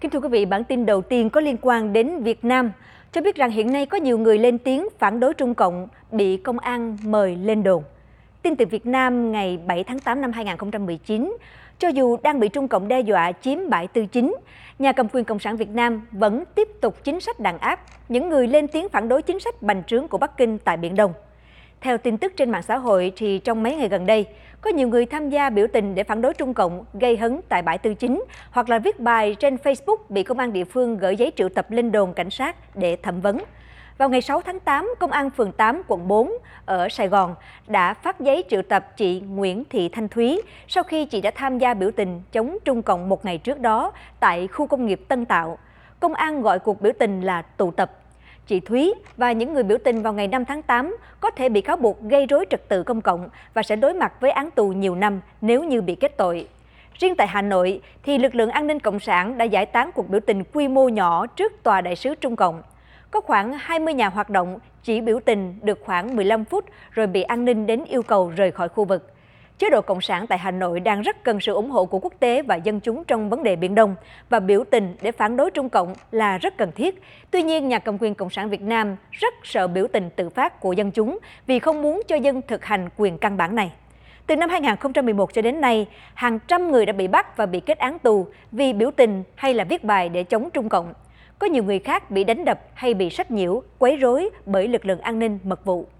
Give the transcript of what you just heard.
Kính thưa quý vị, bản tin đầu tiên có liên quan đến Việt Nam cho biết rằng hiện nay có nhiều người lên tiếng phản đối Trung Cộng bị công an mời lên đồn. Tin từ Việt Nam ngày 7 tháng 8 năm 2019, cho dù đang bị Trung Cộng đe dọa chiếm bãi tư chính, nhà cầm quyền Cộng sản Việt Nam vẫn tiếp tục chính sách đàn áp những người lên tiếng phản đối chính sách bành trướng của Bắc Kinh tại Biển Đông. Theo tin tức trên mạng xã hội thì trong mấy ngày gần đây, có nhiều người tham gia biểu tình để phản đối Trung Cộng gây hấn tại bãi tư chính hoặc là viết bài trên Facebook bị công an địa phương gửi giấy triệu tập lên đồn cảnh sát để thẩm vấn. Vào ngày 6 tháng 8, Công an phường 8, quận 4 ở Sài Gòn đã phát giấy triệu tập chị Nguyễn Thị Thanh Thúy sau khi chị đã tham gia biểu tình chống Trung Cộng một ngày trước đó tại khu công nghiệp Tân Tạo. Công an gọi cuộc biểu tình là tụ tập chị Thúy và những người biểu tình vào ngày 5 tháng 8 có thể bị cáo buộc gây rối trật tự công cộng và sẽ đối mặt với án tù nhiều năm nếu như bị kết tội. Riêng tại Hà Nội thì lực lượng an ninh cộng sản đã giải tán cuộc biểu tình quy mô nhỏ trước tòa đại sứ Trung Cộng. Có khoảng 20 nhà hoạt động chỉ biểu tình được khoảng 15 phút rồi bị an ninh đến yêu cầu rời khỏi khu vực chế độ Cộng sản tại Hà Nội đang rất cần sự ủng hộ của quốc tế và dân chúng trong vấn đề Biển Đông và biểu tình để phản đối Trung Cộng là rất cần thiết. Tuy nhiên, nhà cầm quyền Cộng sản Việt Nam rất sợ biểu tình tự phát của dân chúng vì không muốn cho dân thực hành quyền căn bản này. Từ năm 2011 cho đến nay, hàng trăm người đã bị bắt và bị kết án tù vì biểu tình hay là viết bài để chống Trung Cộng. Có nhiều người khác bị đánh đập hay bị sách nhiễu, quấy rối bởi lực lượng an ninh mật vụ.